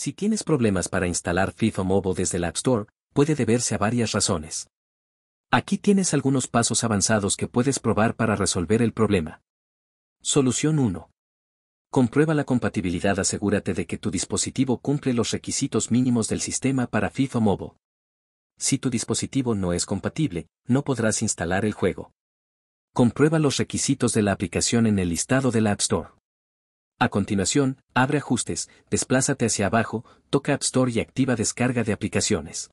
Si tienes problemas para instalar FIFA Mobile desde la App Store, puede deberse a varias razones. Aquí tienes algunos pasos avanzados que puedes probar para resolver el problema. Solución 1. Comprueba la compatibilidad. Asegúrate de que tu dispositivo cumple los requisitos mínimos del sistema para FIFA Mobile. Si tu dispositivo no es compatible, no podrás instalar el juego. Comprueba los requisitos de la aplicación en el listado de la App Store. A continuación, abre Ajustes, desplázate hacia abajo, toca App Store y activa Descarga de aplicaciones.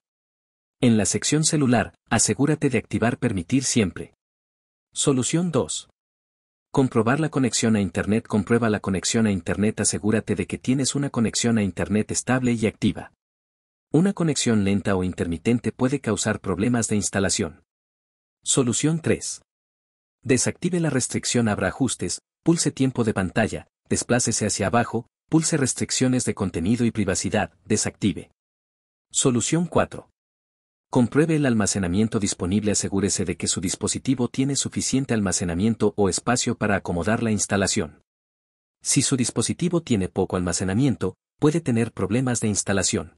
En la sección celular, asegúrate de activar Permitir siempre. Solución 2. Comprobar la conexión a Internet. Comprueba la conexión a Internet. Asegúrate de que tienes una conexión a Internet estable y activa. Una conexión lenta o intermitente puede causar problemas de instalación. Solución 3. Desactive la restricción. Abra ajustes, pulse tiempo de pantalla, desplácese hacia abajo, pulse restricciones de contenido y privacidad, desactive. Solución 4. Compruebe el almacenamiento disponible, asegúrese de que su dispositivo tiene suficiente almacenamiento o espacio para acomodar la instalación. Si su dispositivo tiene poco almacenamiento, puede tener problemas de instalación.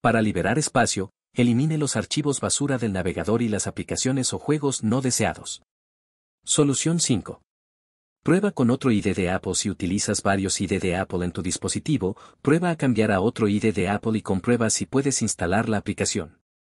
Para liberar espacio, elimine los archivos basura del navegador y las aplicaciones o juegos no deseados. Solución 5. Prueba con otro ID de Apple si utilizas varios ID de Apple en tu dispositivo, prueba a cambiar a otro ID de Apple y comprueba si puedes instalar la aplicación.